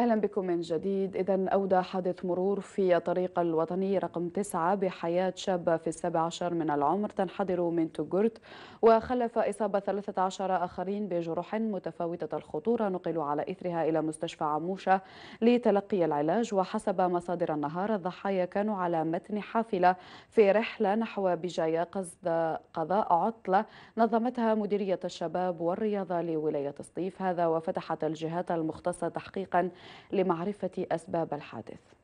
أهلا بكم من جديد إذا أودى حادث مرور في طريق الوطني رقم تسعة بحياة شابة في السابع عشر من العمر تنحدر من تجرت وخلف إصابة 13 آخرين بجروح متفاوتة الخطورة نقلوا على إثرها إلى مستشفى عموشة لتلقي العلاج وحسب مصادر النهار الضحايا كانوا على متن حافلة في رحلة نحو بجاية قصد قضاء عطلة نظمتها مديرية الشباب والرياضة لولاية الصيف هذا وفتحت الجهات المختصة تحقيقا لمعرفة أسباب الحادث